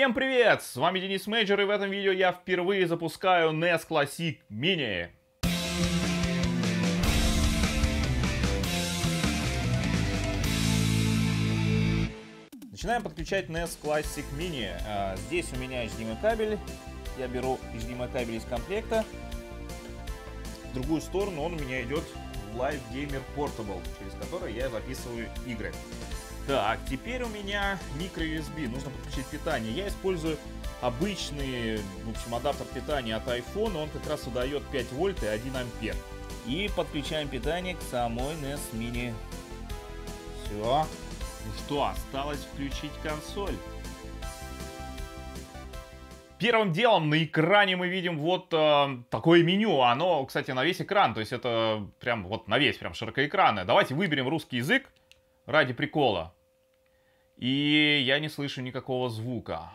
Всем привет! С вами Денис Мейджор и в этом видео я впервые запускаю NES Classic Mini. Начинаем подключать NES Classic Mini. А, здесь у меня HDMI кабель. Я беру HDMI кабель из комплекта. В другую сторону он у меня идет в Live Gamer Portable, через который я записываю игры. Так, теперь у меня micro USB нужно подключить питание. Я использую обычный, в общем, адаптер питания от iPhone, он как раз выдает 5 вольт и 1 ампер. И подключаем питание к самой NES Mini. Все. Ну что, осталось включить консоль. Первым делом на экране мы видим вот э, такое меню. Оно, кстати, на весь экран, то есть это прям вот на весь, прям широкоэкранное. Давайте выберем русский язык ради прикола и я не слышу никакого звука.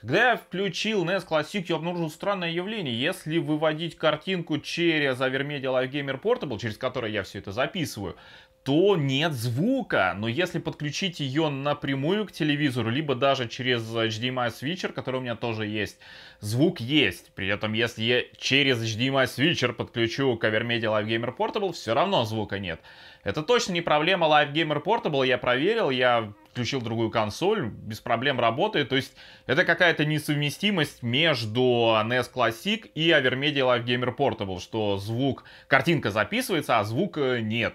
Когда я включил NES Classic, я обнаружил странное явление. Если выводить картинку через Avermedia Live Gamer Portable, через который я все это записываю, то нет звука. Но если подключить ее напрямую к телевизору, либо даже через HDMI-свитчер, который у меня тоже есть, звук есть. При этом, если я через HDMI-свитчер подключу к Overmedia Live Gamer Portable, все равно звука нет. Это точно не проблема Live Gamer Portable, я проверил, я включил другую консоль, без проблем работает. То есть это какая-то несовместимость между NES Classic и Avermedia Live Gamer Portable, что звук, картинка записывается, а звука нет.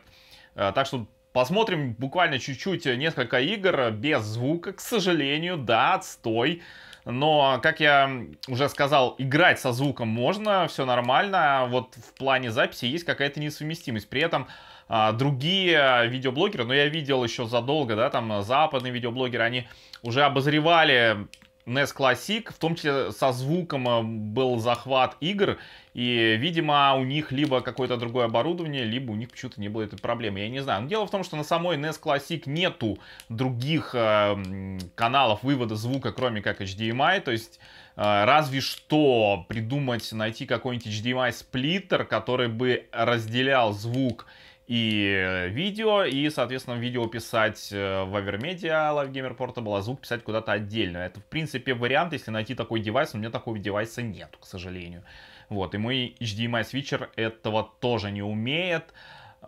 Э, так что посмотрим буквально чуть-чуть э, несколько игр э, без звука, к сожалению, да, отстой. Но, как я уже сказал, играть со звуком можно, все нормально. вот в плане записи есть какая-то несовместимость. При этом а, другие видеоблогеры, но я видел еще задолго, да, там западные видеоблогеры, они уже обозревали NES Classic, в том числе со звуком э, был захват игр, и, видимо, у них либо какое-то другое оборудование, либо у них почему-то не было этой проблемы, я не знаю. Но дело в том, что на самой NES Classic нету других э, каналов вывода звука, кроме как HDMI, то есть э, разве что придумать, найти какой-нибудь HDMI-сплиттер, который бы разделял звук и видео, и, соответственно, видео писать э, в Авермедиа, Live Gamer Portable, а звук писать куда-то отдельно. Это, в принципе, вариант, если найти такой девайс, у меня такого девайса нет, к сожалению. Вот, и мой HDMI-свитчер этого тоже не умеет,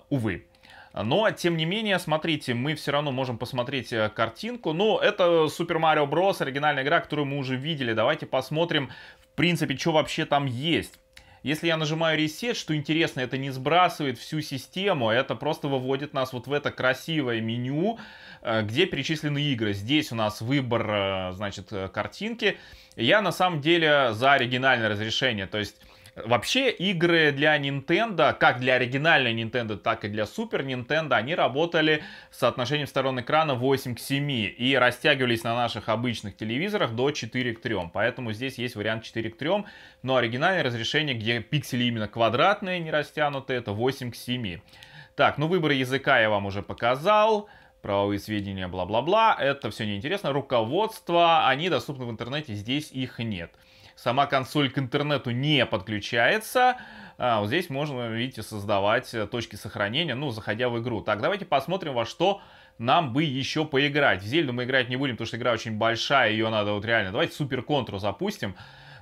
увы. Но, тем не менее, смотрите, мы все равно можем посмотреть э, картинку. Ну, это Super Mario Bros. оригинальная игра, которую мы уже видели. Давайте посмотрим, в принципе, что вообще там есть. Если я нажимаю ресет, что интересно, это не сбрасывает всю систему, а это просто выводит нас вот в это красивое меню, э, где перечислены игры. Здесь у нас выбор, э, значит, э, картинки. Я на самом деле за оригинальное разрешение, то есть Вообще игры для Nintendo, как для оригинальной Nintendo, так и для Super Nintendo, они работали с соотношением сторон экрана 8 к 7 и растягивались на наших обычных телевизорах до 4 к 3. Поэтому здесь есть вариант 4 к 3, но оригинальное разрешение, где пиксели именно квадратные, не растянутые, это 8 к 7. Так, ну выбор языка я вам уже показал правовые сведения, бла-бла-бла, это все неинтересно. Руководство, они доступны в интернете, здесь их нет. Сама консоль к интернету не подключается. А, вот здесь можно, видите, создавать э, точки сохранения, ну, заходя в игру. Так, давайте посмотрим, во что нам бы еще поиграть. В Зельду мы играть не будем, потому что игра очень большая, ее надо вот реально... Давайте Супер Контру запустим.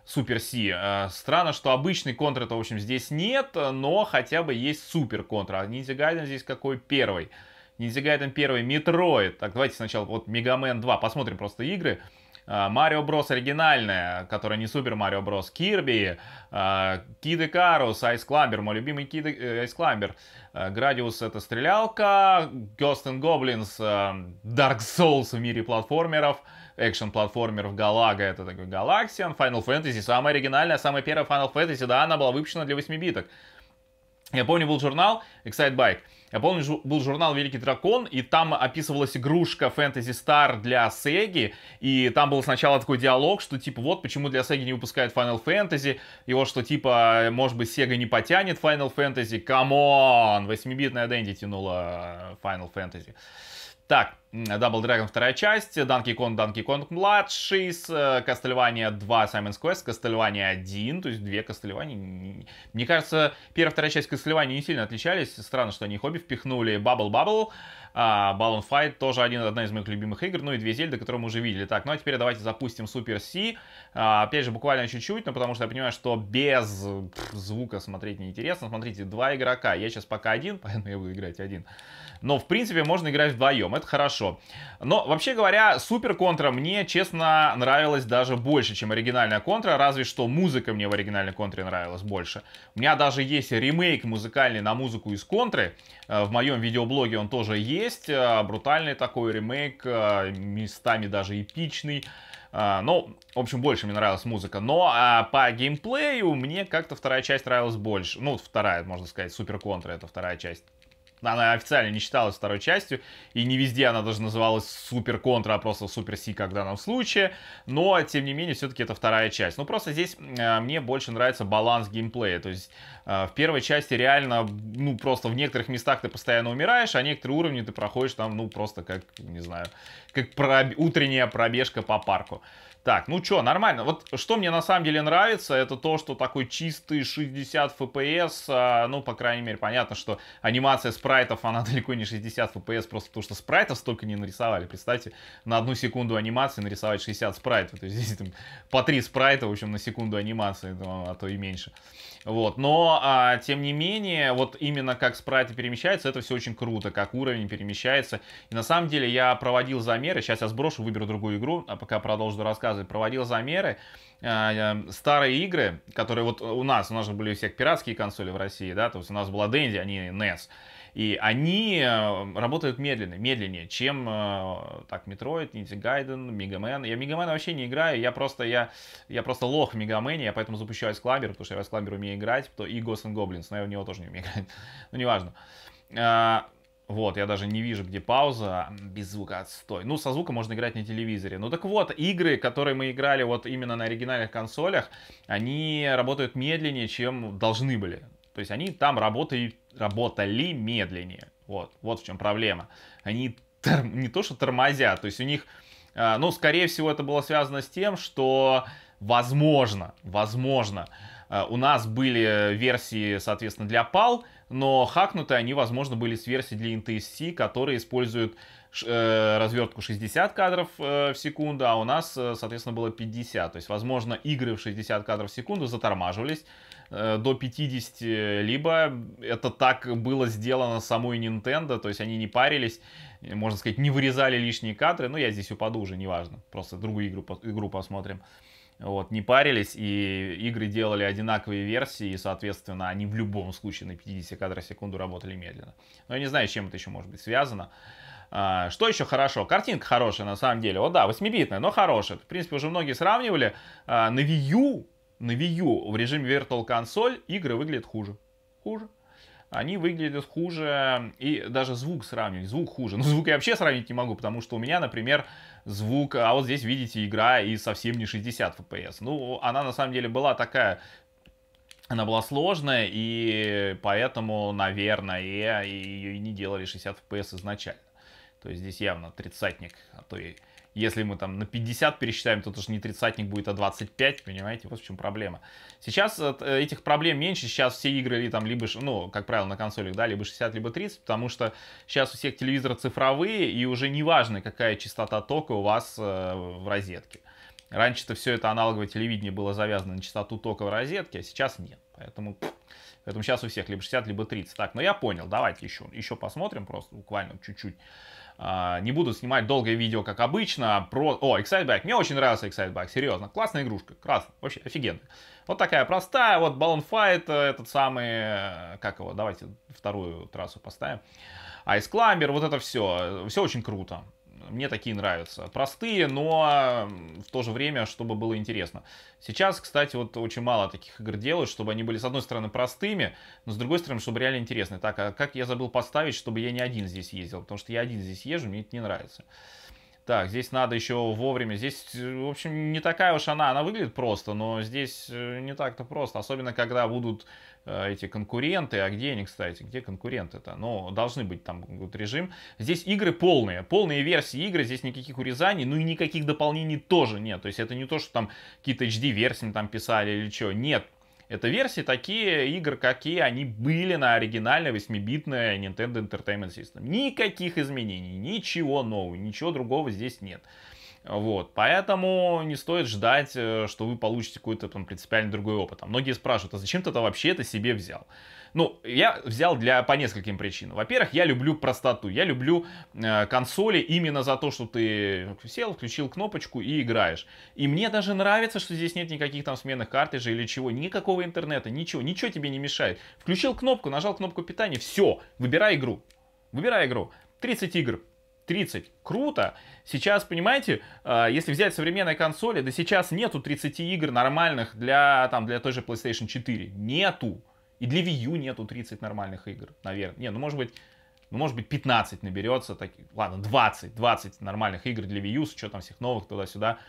Супер Си. Э, странно, что обычный контр это, в общем, здесь нет, но хотя бы есть Супер Контр. А Ниндзя Гайден здесь какой первый. Ниндзягайден 1, Метроид. Так, давайте сначала вот Мегамен 2, посмотрим просто игры. А, Марио Брос оригинальная, которая не Супер Марио Брос, Кирби, а, Кид Карус, Айс Кламбер, мой любимый Кид э, Айс Кламбер, а, Градиус это стрелялка, Ghost and Goblins, Dark Souls в мире платформеров, экшен-платформеров Галага, это такой Галаксиан, Final Fantasy, самая оригинальная, самая первая Final Fantasy, да, она была выпущена для 8 биток. Я помню, был журнал Excite Bike. Я помню, был журнал «Великий дракон», и там описывалась игрушка Fantasy Star для Sega и там был сначала такой диалог, что типа вот почему для Sega не выпускают Final Fantasy, и вот что типа, может быть, Sega не потянет Final Fantasy, камон, 8-битная Дэнди тянула Final Fantasy. Так, Double Dragon вторая часть, Donkey Kong, Donkey Kong младший, с э, Castlevania 2, Simon's Quest, Castlevania 1, то есть две Castlevania. Мне кажется, первая, вторая часть Castlevania не сильно отличались, странно, что они хобби впихнули. Bubble Bubble, uh, а, Balloon Fight, тоже один, одна из моих любимых игр, ну и две Зельды, которые мы уже видели. Так, ну а теперь давайте запустим Super C, а, опять же, буквально чуть-чуть, но потому что я понимаю, что без звука смотреть неинтересно. Смотрите, два игрока, я сейчас пока один, поэтому я буду играть один. Но, в принципе, можно играть вдвоем, это хорошо хорошо. Но, вообще говоря, супер контра мне, честно, нравилась даже больше, чем оригинальная контра, разве что музыка мне в оригинальной контре нравилась больше. У меня даже есть ремейк музыкальный на музыку из контры, э, в моем видеоблоге он тоже есть, э, брутальный такой ремейк, э, местами даже эпичный. Ну, в общем, больше мне нравилась музыка. Но а, по геймплею мне как-то вторая часть нравилась больше. Ну, вторая, можно сказать, супер контра, это вторая часть она официально не считалась второй частью, и не везде она даже называлась Супер Контра, а просто Супер Си, как в данном случае, но, тем не менее, все-таки это вторая часть. Ну, просто здесь э, мне больше нравится баланс геймплея, то есть э, в первой части реально, ну, просто в некоторых местах ты постоянно умираешь, а некоторые уровни ты проходишь там, ну, просто как, не знаю, как проб... утренняя пробежка по парку. Так, ну что, нормально. Вот что мне на самом деле нравится, это то, что такой чистый 60 FPS, а, ну, по крайней мере, понятно, что анимация спрайтов, она далеко не 60 FPS, просто потому что спрайтов столько не нарисовали. Представьте, на одну секунду анимации нарисовать 60 спрайтов. То есть здесь там по 3 спрайта, в общем, на секунду анимации, а то и меньше. Вот, но, а, тем не менее, вот именно как спрайты перемещаются, это все очень круто, как уровень перемещается. И на самом деле я проводил замеры, сейчас я сброшу, выберу другую игру, а пока продолжу рассказывать рассказывает, проводил замеры, а, старые игры, которые вот у нас, у нас же были у всех пиратские консоли в России, да, то есть у нас была Dendy, а не NES. И они э, работают медленно, медленнее, чем э, так Metroid, Ninja Gaiden, Mega Man. Я в Mega Man вообще не играю, я просто, я, я просто лох в Mega Man, я поэтому запущу Ice Climber, потому что я в Ice Climber умею играть, то и Ghost and Goblins, но я в него тоже не умею играть, ну неважно. А, вот, я даже не вижу, где пауза. А, без звука отстой. Ну, со звуком можно играть на телевизоре. Ну так вот, игры, которые мы играли вот именно на оригинальных консолях, они работают медленнее, чем должны были. То есть они там работали, работали медленнее. Вот, вот в чем проблема. Они терм, не то что тормозят, то есть у них, а, ну, скорее всего, это было связано с тем, что, возможно, возможно, а, у нас были версии, соответственно, для PAL, но хакнуты они, возможно, были с версии для NTSC, которые используют э, развертку 60 кадров э, в секунду, а у нас, э, соответственно, было 50. То есть, возможно, игры в 60 кадров в секунду затормаживались до 50, либо это так было сделано самой Nintendo, то есть они не парились, можно сказать, не вырезали лишние кадры. Ну, я здесь упаду уже, неважно, просто другую игру, игру посмотрим вот, не парились, и игры делали одинаковые версии, и, соответственно, они в любом случае на 50 кадров в секунду работали медленно. Но я не знаю, с чем это еще может быть связано. А, что еще хорошо? Картинка хорошая, на самом деле. Вот да, 8-битная, но хорошая. В принципе, уже многие сравнивали. А, на Wii U, на Wii U в режиме Virtual Console игры выглядят хуже. Хуже они выглядят хуже, и даже звук сравнивать, звук хуже. Ну, звук я вообще сравнить не могу, потому что у меня, например, звук, а вот здесь, видите, игра и совсем не 60 FPS. Ну, она на самом деле была такая она была сложная, и поэтому, наверное, ее и не делали 60 FPS изначально. То есть здесь явно тридцатник, а то и если мы там на 50 пересчитаем, то это же не тридцатник будет, а 25, понимаете? Вот в чем проблема. Сейчас э, этих проблем меньше, сейчас все игры или там либо, ну, как правило, на консолях, да, либо 60, либо 30, потому что сейчас у всех телевизоры цифровые, и уже не важно, какая частота тока у вас э, в розетке. Раньше-то все это аналоговое телевидение было завязано на частоту тока в розетке, а сейчас нет. Поэтому, поэтому сейчас у всех либо 60, либо 30. Так, ну я понял, давайте еще, еще посмотрим просто буквально чуть-чуть. А, не буду снимать долгое видео, как обычно. А про... О, Excitebike. Мне очень нравится Excitebike, серьезно. Классная игрушка, красная, вообще офигенная. Вот такая простая, вот Balloon Fight, э, этот самый, э, как его, давайте вторую трассу поставим. Ice Climber, вот это все, все очень круто. Мне такие нравятся. Простые, но в то же время, чтобы было интересно. Сейчас, кстати, вот очень мало таких игр делают, чтобы они были, с одной стороны, простыми, но с другой стороны, чтобы реально интересны. Так, а как я забыл поставить, чтобы я не один здесь ездил? Потому что я один здесь езжу, мне это не нравится. Так, здесь надо еще вовремя. Здесь, в общем, не такая уж она. Она выглядит просто, но здесь э, не так-то просто. Особенно, когда будут э, эти конкуренты. А где они, кстати? Где конкуренты-то? Ну, должны быть там вот, режим. Здесь игры полные. Полные версии игры. Здесь никаких урезаний. Ну и никаких дополнений тоже нет. То есть это не то, что там какие-то HD-версии там писали или что. Нет, это версии такие игр, какие они были на оригинальной 8-битной Nintendo Entertainment System. Никаких изменений, ничего нового, ничего другого здесь нет. Вот, поэтому не стоит ждать, э, что вы получите какой-то там принципиально другой опыт. А многие спрашивают, а зачем ты это вообще это себе взял? Ну, я взял для по нескольким причинам. Во-первых, я люблю простоту, я люблю э, консоли именно за то, что ты сел, включил кнопочку и играешь. И мне даже нравится, что здесь нет никаких там сменных картриджей или чего, никакого интернета, ничего, ничего тебе не мешает. Включил кнопку, нажал кнопку питания, все, выбирай игру, выбирай игру. 30 игр, 30. Круто. Сейчас, понимаете, э, если взять современные консоли, да сейчас нету 30 игр нормальных для, там, для той же PlayStation 4. Нету. И для Wii U нету 30 нормальных игр, наверное. Не, ну может быть, ну, может быть, 15 наберется. Так, ладно, 20, 20 нормальных игр для Wii U с учетом всех новых туда-сюда.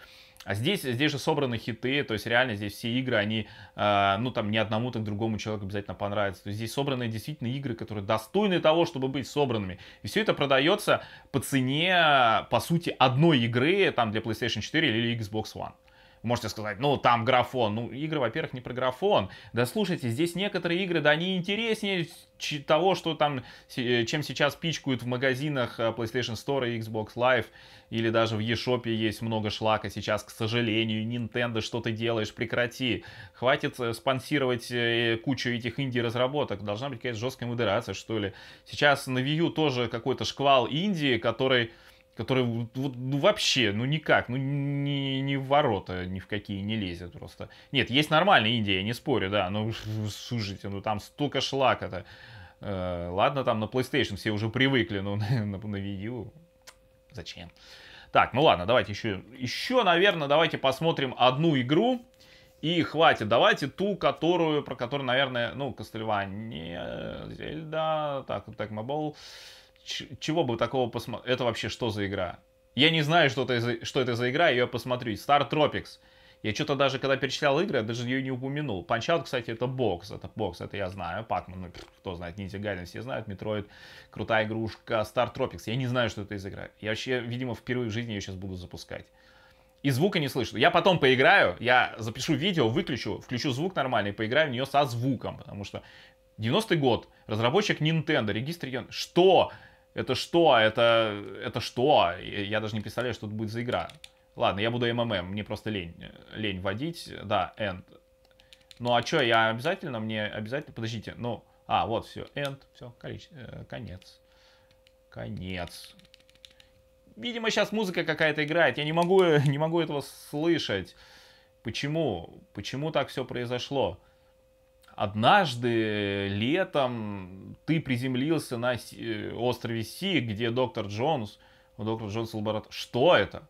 А здесь, здесь же собраны хиты, то есть реально здесь все игры, они, э, ну там ни одному, так другому человеку обязательно понравятся. То есть здесь собраны действительно игры, которые достойны того, чтобы быть собранными. И все это продается по цене, по сути, одной игры там для PlayStation 4 или Xbox One. Можете сказать, ну там графон. Ну, игры, во-первых, не про графон. Да слушайте, здесь некоторые игры, да они интереснее того, что там, э, чем сейчас пичкают в магазинах э, PlayStation Store и Xbox Live. Или даже в eShop есть много шлака сейчас, к сожалению. Nintendo, что ты делаешь, прекрати. Хватит э, спонсировать кучу этих инди-разработок. Должна быть какая-то жесткая модерация, что ли. Сейчас на Wii U тоже какой-то шквал Индии, который который вот, ну, вообще, ну никак, ну ни, ни в ворота ни в какие не лезет просто. Нет, есть нормальная Индия, я не спорю, да, но ну, слушайте, ну там столько шлака-то. Э, ладно, там на PlayStation все уже привыкли, но ну, на, на, на видео зачем? Так, ну ладно, давайте еще, еще, наверное, давайте посмотрим одну игру. И хватит, давайте ту, которую, про которую, наверное, ну, Кастельвания, Зельда, так, вот так, Мобол чего бы такого посмотреть? Это вообще что за игра? Я не знаю, что это за, что это за игра, я ее посмотрю. Star Tropics. Я что-то даже, когда перечислял игры, я даже ее не упомянул. Punch-Out, кстати, это бокс. Это бокс, это я знаю. Пакман, ну, кто знает, Ниндзя Гайден все знают. Метроид, крутая игрушка. Star Tropics. Я не знаю, что это из игра. Я вообще, видимо, впервые в жизни ее сейчас буду запускать. И звука не слышу. Я потом поиграю, я запишу видео, выключу, включу звук нормальный, поиграю в нее со звуком. Потому что 90-й год, разработчик Nintendo, регистр... Что? Это что? А это, это что? Я даже не представляю, что тут будет за игра. Ладно, я буду МММ, мне просто лень, лень вводить. Да, end. Ну а что, я обязательно, мне обязательно... Подождите, ну... А, вот, все, end, все, э, конец. Конец. Видимо, сейчас музыка какая-то играет. Я не могу, не могу этого слышать. Почему? Почему так все произошло? однажды летом ты приземлился на э, острове Си, где доктор Джонс, у доктора Джонса лаборатория. Что это?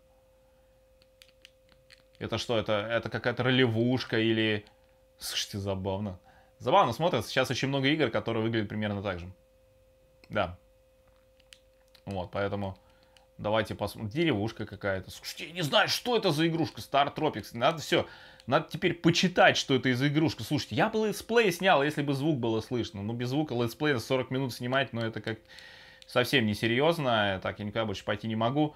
Это что, это, это какая-то ролевушка или... Слушайте, забавно. Забавно смотрится. Сейчас очень много игр, которые выглядят примерно так же. Да. Вот, поэтому давайте посмотрим. Деревушка какая-то. Слушайте, я не знаю, что это за игрушка. Star Tropics. Надо все. Надо теперь почитать, что это из игрушка. Слушайте, я бы летсплей снял, если бы звук было слышно. но ну, без звука летсплей 40 минут снимать, но ну, это как совсем несерьезно. Так, я никуда больше пойти не могу.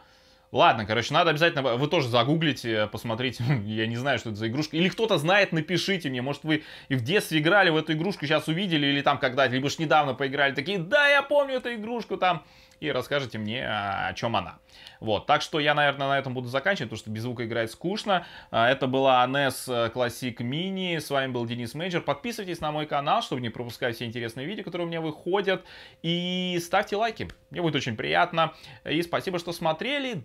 Ладно, короче, надо обязательно, вы тоже загуглите, посмотрите, я не знаю, что это за игрушка. Или кто-то знает, напишите мне, может вы и в детстве играли в эту игрушку, сейчас увидели, или там когда-то, либо ж недавно поиграли, такие, да, я помню эту игрушку там, и расскажите мне, а, о чем она. Вот, так что я, наверное, на этом буду заканчивать, потому что без звука играть скучно. А, это была NES э, Classic Mini, с вами был Денис Мейджор. Подписывайтесь на мой канал, чтобы не пропускать все интересные видео, которые у меня выходят. И ставьте лайки, мне будет очень приятно. И спасибо, что смотрели.